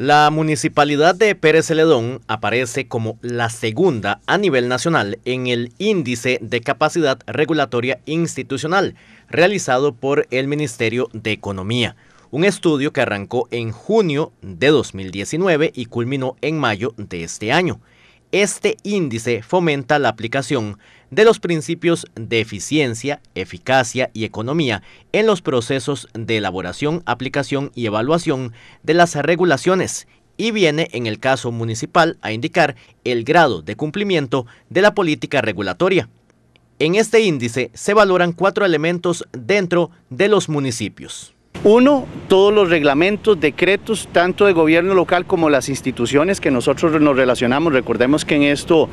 La municipalidad de Pérez Celedón aparece como la segunda a nivel nacional en el índice de capacidad regulatoria institucional realizado por el Ministerio de Economía, un estudio que arrancó en junio de 2019 y culminó en mayo de este año. Este índice fomenta la aplicación de los principios de eficiencia, eficacia y economía en los procesos de elaboración, aplicación y evaluación de las regulaciones y viene en el caso municipal a indicar el grado de cumplimiento de la política regulatoria. En este índice se valoran cuatro elementos dentro de los municipios. Uno, todos los reglamentos, decretos, tanto de gobierno local como las instituciones que nosotros nos relacionamos. Recordemos que en esto,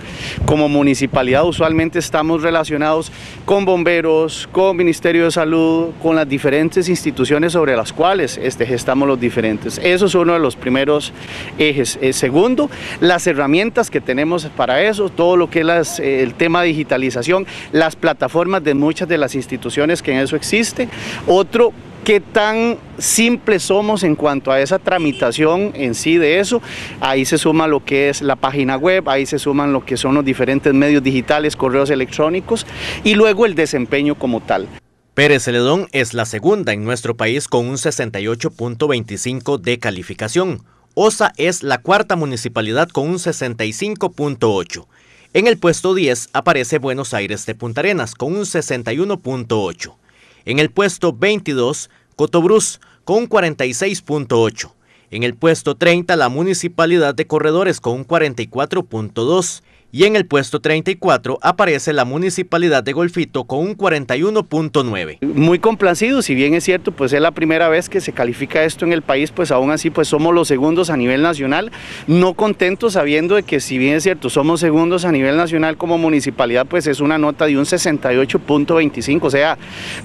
como municipalidad, usualmente estamos relacionados con bomberos, con Ministerio de Salud, con las diferentes instituciones sobre las cuales este, gestamos los diferentes. Eso es uno de los primeros ejes. Eh, segundo, las herramientas que tenemos para eso, todo lo que es eh, el tema digitalización, las plataformas de muchas de las instituciones que en eso existe. Otro, qué tan simples somos en cuanto a esa tramitación en sí de eso. Ahí se suma lo que es la página web, ahí se suman lo que son los diferentes medios digitales, correos electrónicos y luego el desempeño como tal. Pérez Celedón es la segunda en nuestro país con un 68.25 de calificación. Osa es la cuarta municipalidad con un 65.8. En el puesto 10 aparece Buenos Aires de Punta Arenas con un 61.8. En el puesto 22, Cotobruz con 46.8. En el puesto 30, la Municipalidad de Corredores con un 44.2 y en el puesto 34 aparece la municipalidad de Golfito con un 41.9. Muy complacido, si bien es cierto, pues es la primera vez que se califica esto en el país, pues aún así pues somos los segundos a nivel nacional, no contentos sabiendo de que si bien es cierto somos segundos a nivel nacional como municipalidad, pues es una nota de un 68.25, o sea,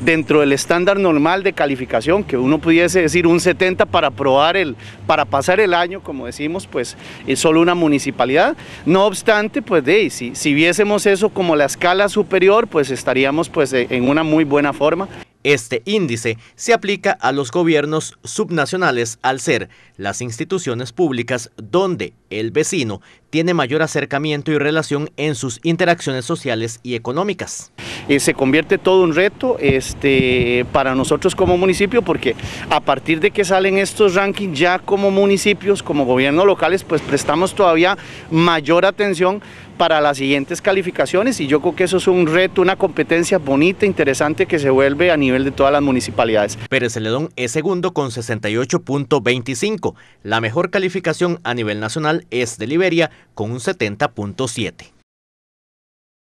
dentro del estándar normal de calificación que uno pudiese decir un 70 para probar el para pasar el año, como decimos, pues es solo una municipalidad. No obstante, pues si, si viésemos eso como la escala superior, pues estaríamos pues eh, en una muy buena forma. Este índice se aplica a los gobiernos subnacionales al ser las instituciones públicas donde el vecino tiene mayor acercamiento y relación en sus interacciones sociales y económicas. Eh, se convierte todo un reto este, para nosotros como municipio porque a partir de que salen estos rankings ya como municipios, como gobiernos locales, pues prestamos todavía mayor atención para las siguientes calificaciones y yo creo que eso es un reto, una competencia bonita, interesante que se vuelve a nivel de todas las municipalidades. Pérez Celedón es segundo con 68.25. La mejor calificación a nivel nacional es de Liberia con un 70.7.